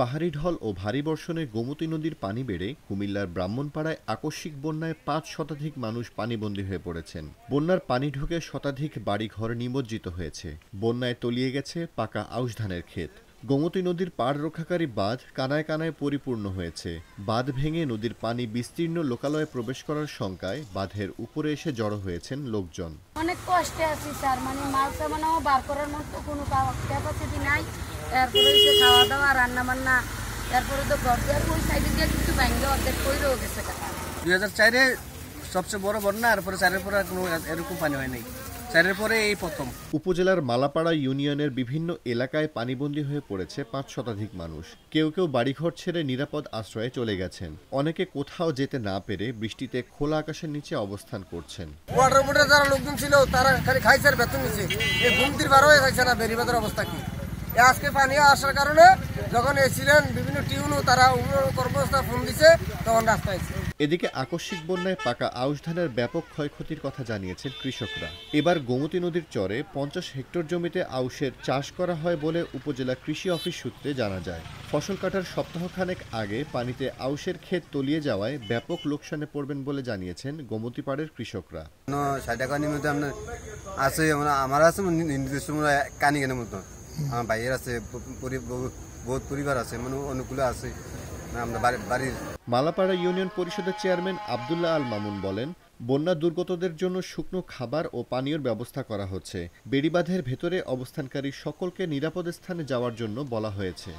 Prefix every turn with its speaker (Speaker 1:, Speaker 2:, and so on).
Speaker 1: পাহাড়ি ঢল ও ভারী বর্ষণে গোমতী নদীর পানি বেড়ে কুমিল্লার ব্রাহ্মণপাড়ায় আকস্মিক বন্যায় পাঁচ শতাধিক মানুষ পানিবন্দী হয়ে পড়েছেন বন্যার পানি ঢুকে শতাধিক বাড়িঘর নিমজ্জিত হয়েছে বন্যায় তলিয়ে গেছে পাকা আউশ ধানের ক্ষেত গোমতী নদীর পাড় রক্ষাকারী বাঁধ কানায় কানায় পরিপূর্ণ হয়েছে বাঁধ ভেঙে নদীর পানি বিস্তীর্ণ লোকালয়ে প্রবেশ করার শঙ্কায় বাঁধের উপরে এসে জড়ো হয়েছেন লোকজন অনেক কষ্টে আছি স্যার মানে মাল সামানাও বার করার মতো কোনো ক্যাপাসিটি নাই এরপরে সে খাওয়া দাওয়া রান্না বান্না এরপরে তো গর্তের ওই সাইডে দিয়ে কিন্তু ব্যাঙ্গে অর্ধেক করেও গেছে দুই হাজার চারে সবচেয়ে বড় বন্যা এরপরে চারের পরে কোনো এরকম পানি হয় নাই চারের পরে এই প্রথম উপজেলার মালাপাড়া ইউনিয়নের বিভিন্ন এলাকায় পানিবন্দী হয়ে পড়েছে পাঁচ শতাধিক মানুষ কেউ কেউ বাড়িঘর ছেড়ে নিরাপদ আশ্রয়ে চলে গেছেন অনেকে কোথাও যেতে না পেরে বৃষ্টিতে খোলা আকাশের নিচে অবস্থান করছেন ওয়াটার যারা লোকজন ছিল তারা খালি খাইছে বেতন নিচ্ছে এই ঘুমতির বার হয়ে থাকছে না বেরিবাদের অবস্থা কি আজকে পানীয় আসার কারণে যখন এসেছিলেন বিভিন্ন টিউনও তারা কর্মস্থা ফোন দিছে তখন রাস্তায় এদিকে আকস্মিক বন্যায় পাকা আউশ ধানের ব্যাপক ক্ষয়ক্ষতির কথা জানিয়েছেন কৃষকরা এবার গোমতী নদীর চরে পঞ্চাশ হেক্টর জমিতে আউশের চাষ করা হয় বলে উপজেলা কৃষি অফিস সূত্রে জানা যায় ফসল কাটার সপ্তাহখানেক আগে পানিতে আউশের ক্ষেত তলিয়ে যাওয়ায় ব্যাপক লোকসানে পড়বেন বলে জানিয়েছেন গোমতী পাড়ের কৃষকরা আপনার আছে আমার আছে নির্দিষ্ট কানি মতন আমার ভাইয়ের আছে বহুত পরিবার আছে মানে অনুকূল আছে মানে বাড়ির মালাপাড়া ইউনিয়ন পরিষদের চেয়ারম্যান আবদুল্লাহ আল মামুন বলেন বন্যা দুর্গতদের জন্য শুকনো খাবার ও পানীয়র ব্যবস্থা করা হচ্ছে বেড়িবাঁধের ভেতরে অবস্থানকারী সকলকে নিরাপদ স্থানে যাওয়ার জন্য বলা হয়েছে